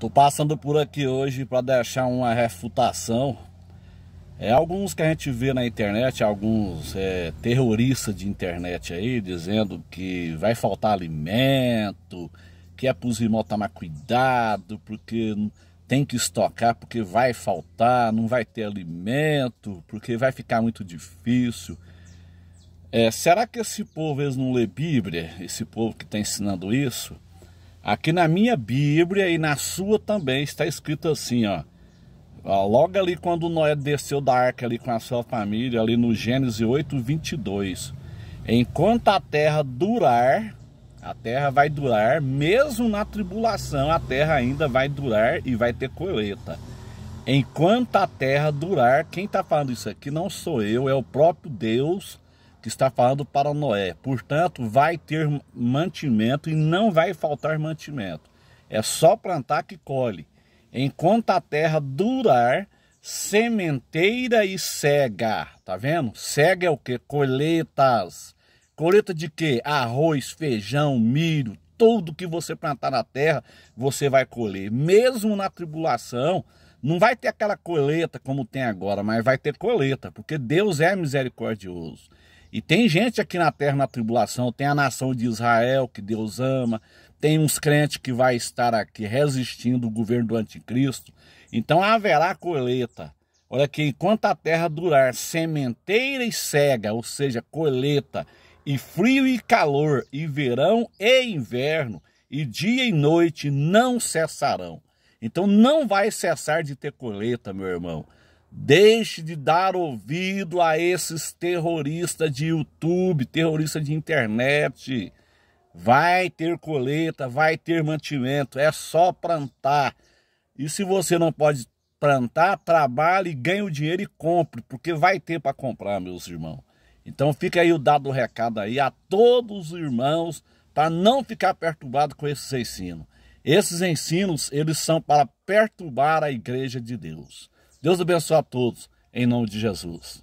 Tô passando por aqui hoje para deixar uma refutação. É, alguns que a gente vê na internet, alguns é, terroristas de internet aí, dizendo que vai faltar alimento, que é pros irmãos tomar cuidado, porque tem que estocar, porque vai faltar, não vai ter alimento, porque vai ficar muito difícil. É, será que esse povo eles não lê Bíblia? Esse povo que está ensinando isso? Aqui na minha Bíblia e na sua também está escrito assim, ó. Logo ali quando Noé desceu da arca ali com a sua família, ali no Gênesis 8, 22. Enquanto a terra durar, a terra vai durar, mesmo na tribulação, a terra ainda vai durar e vai ter colheita. Enquanto a terra durar, quem está falando isso aqui não sou eu, é o próprio Deus que está falando para Noé. Portanto, vai ter mantimento e não vai faltar mantimento. É só plantar que colhe. Enquanto a terra durar, sementeira e cega. Tá vendo? Cega é o que? Colheitas. Colheita de quê? Arroz, feijão, milho, tudo que você plantar na terra, você vai colher. Mesmo na tribulação, não vai ter aquela colheita como tem agora, mas vai ter colheita, porque Deus é misericordioso. E tem gente aqui na terra na tribulação, tem a nação de Israel que Deus ama, tem uns crentes que vai estar aqui resistindo o governo do anticristo. Então haverá colheita. Olha aqui, enquanto a terra durar sementeira e cega, ou seja, colheita, e frio e calor, e verão e inverno, e dia e noite não cessarão. Então não vai cessar de ter colheita, meu irmão. Deixe de dar ouvido a esses terroristas de YouTube, terroristas de internet. Vai ter coleta, vai ter mantimento, é só plantar. E se você não pode plantar, trabalhe, ganhe o dinheiro e compre, porque vai ter para comprar, meus irmãos. Então fica aí o dado o recado aí a todos os irmãos para não ficar perturbado com esses ensinos. Esses ensinos, eles são para perturbar a igreja de Deus. Deus abençoe a todos, em nome de Jesus.